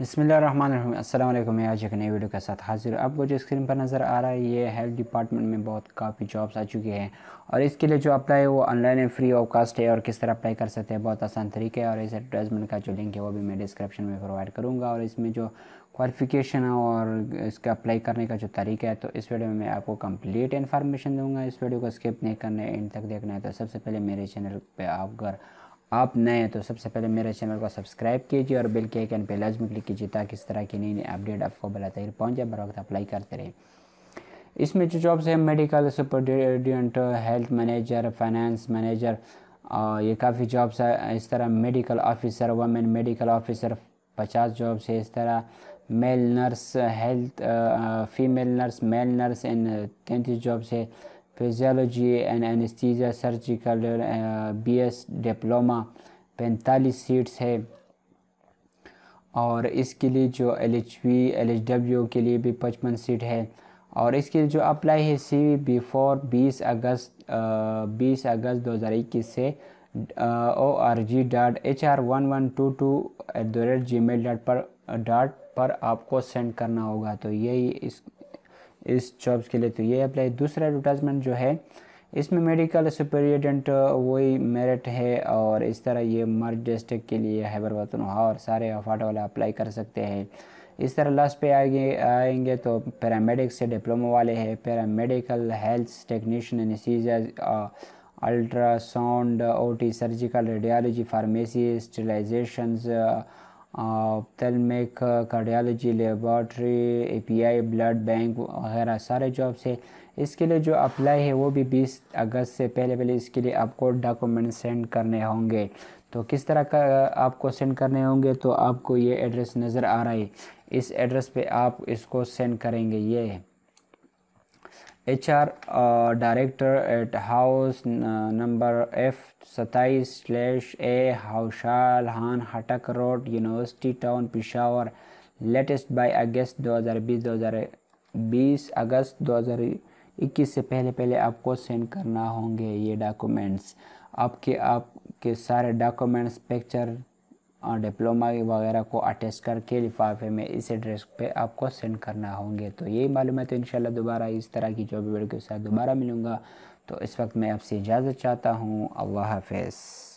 बसमिल मैं आज एक नई वीडियो के साथ हाजिर हूँ आपको जो स्क्रीन पर नज़र आ रहा है ये हेल्थ डिपार्टमेंट में बहुत काफ़ी जॉब्स आ चुके हैं और इसके लिए जो अप्लाई है वो ऑनलाइन है फ्री ऑफ कास्ट है और किस तरह अप्लाई कर सकते हैं बहुत आसान तरीके है और इस एडवर्टाइजमेंट का जो लिंक है वो भी मैं डिस्क्रिप्शन में प्रोवाइड करूँगा और इसमें जो क्वालिफिकेशन है और इसका अप्लाई करने का जो तरीका है तो इस वीडियो में मैं आपको कम्प्लीट इन्फॉर्मेशन दूँगा इस वीडियो को स्किप नहीं करना है एंड तक देखना है तो सबसे पहले मेरे चैनल पर आप आप नए हैं तो सबसे पहले मेरे चैनल को सब्सक्राइब कीजिए और बिल के आइकन पर लाजमी क्लिक कीजिए ताकि इस तरह की नई नई अपडेट आपको बलातर पहुँच जाए बर वक्त अप्लाई करते रहें इसमें जो जॉब्स हैं medical superintendent health manager finance manager ये काफ़ी जॉब्स है इस तरह medical officer women medical officer पचास जॉब्स है इस तरह male nurse health female nurse male nurse and तैंतीस जॉब्स है and and surgical surgical bs diploma पैंतालीस सीट्स है और इसके लिए जो L H V L H W के लिए भी पचपन सीट है और इसके लिए जो अप्लाई है सी वी बिफोर बीस अगस्त बीस अगस्त दो हज़ार इक्कीस से O R G dot H R one one two two at the rate gmail dot पर डॉट पर आपको सेंड करना होगा तो यही इस इस जॉब्स के लिए तो ये अप्लाई दूसरा एडवर्टाइजमेंट जो है इसमें मेडिकल सुपरिटेंडेंट वही मेरिट है और इस तरह ये मर्ज डिस्ट्रिक्ट के लिए हैबर वतन हाँ, और सारे अफाट वाले अप्लाई कर सकते हैं इस तरह लास्ट पे आएंगे आएंगे तो पैरामेडिक्स से डिप्लोमा वाले हैं paramedical health technician anaesthesia ultrasound OT surgical radiology pharmacy sterilisations ophthalmology cardiology laboratory API blood bank वगैरह सारे जॉब्स है इसके लिए जो अप्लाई है वो भी 20 अगस्त से पहले पहले इसके लिए आपको डॉक्यूमेंट सेंड करने होंगे तो किस तरह का uh, आपको सेंड करने होंगे तो आपको ये एड्रेस नज़र आ रहा है इस एड्रेस पे आप इसको सेंड करेंगे ये H R director at house number F सत्ताईस स्लेश ए हाउशाल हान हटक road university town Peshawar latest by August 2020 2020 अगस्त 2021 से पहले पहले आपको सेंड करना होंगे ये डॉक्यूमेंट्स आपके आपके सारे डॉक्यूमेंट्स पिक्चर डिप्लोमा वगैरह को अटेस्ट करके लिफाफे में इस एड्रेस पे आपको सेंड करना होंगे तो यही मालूम है तो इन दोबारा इस तरह की भी वीडियो के साथ दोबारा मिलूँगा तो इस वक्त मैं आपसे इजाज़त चाहता हूँ अल्लाह हाफिज़